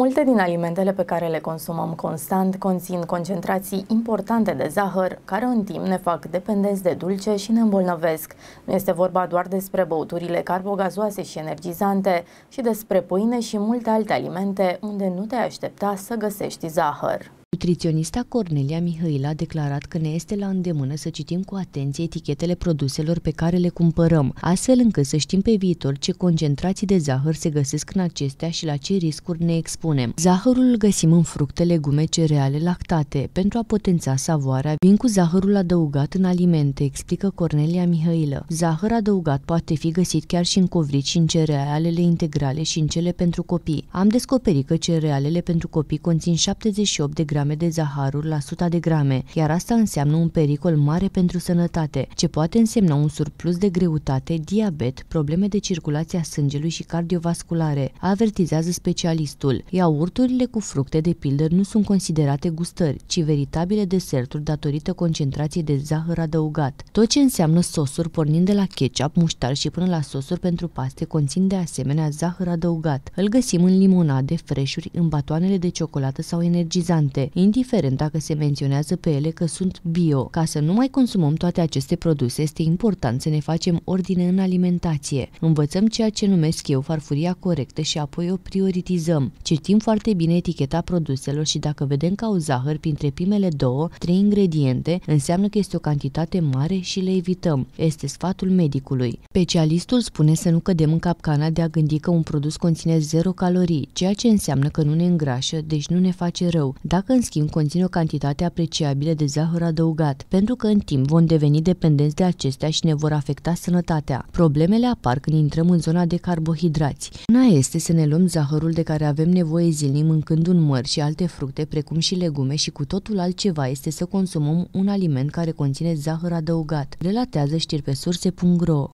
Multe din alimentele pe care le consumăm constant conțin concentrații importante de zahăr, care în timp ne fac dependenți de dulce și ne îmbolnăvesc. Nu este vorba doar despre băuturile carbogazoase și energizante, și despre pâine și multe alte alimente unde nu te aștepta să găsești zahăr. Nutriționista Cornelia Mihaila a declarat că ne este la îndemână să citim cu atenție etichetele produselor pe care le cumpărăm, astfel încât să știm pe viitor ce concentrații de zahăr se găsesc în acestea și la ce riscuri ne expunem. Zahărul îl găsim în fructe, legume, cereale, lactate. Pentru a potența savoarea, vin cu zahărul adăugat în alimente, explică Cornelia Mihailă. Zahăr adăugat poate fi găsit chiar și în covrici și în cerealele integrale și în cele pentru copii. Am descoperit că cerealele pentru copii conțin 78 de grame grame de zaharuri la 100 de grame, iar asta înseamnă un pericol mare pentru sănătate, ce poate însemna un surplus de greutate, diabet, probleme de circulație a sângelui și cardiovasculare, avertizează specialistul. Iaurturile cu fructe, de pildă, nu sunt considerate gustări, ci veritabile deserturi datorită concentrației de zahăr adăugat. Tot ce înseamnă sosuri, pornind de la ketchup, muștar și până la sosuri pentru paste, conțin de asemenea zahăr adăugat. Îl găsim în limonade, freșuri, în batoanele de ciocolată sau energizante indiferent dacă se menționează pe ele că sunt bio. Ca să nu mai consumăm toate aceste produse, este important să ne facem ordine în alimentație. Învățăm ceea ce numesc eu farfuria corectă și apoi o prioritizăm. Citim foarte bine eticheta produselor și dacă vedem că au zahăr printre primele două, trei ingrediente, înseamnă că este o cantitate mare și le evităm. Este sfatul medicului. Specialistul spune să nu cădem în capcana de a gândi că un produs conține 0 calorii, ceea ce înseamnă că nu ne îngrașă, deci nu ne face rău. Dacă în schimb, conțin o cantitate apreciabilă de zahăr adăugat, pentru că în timp vom deveni dependenți de acestea și ne vor afecta sănătatea. Problemele apar când intrăm în zona de carbohidrați. Una este să ne luăm zahărul de care avem nevoie zilnic mâncând un măr și alte fructe, precum și legume, și cu totul altceva este să consumăm un aliment care conține zahăr adăugat. Relatează știri pe surse.ro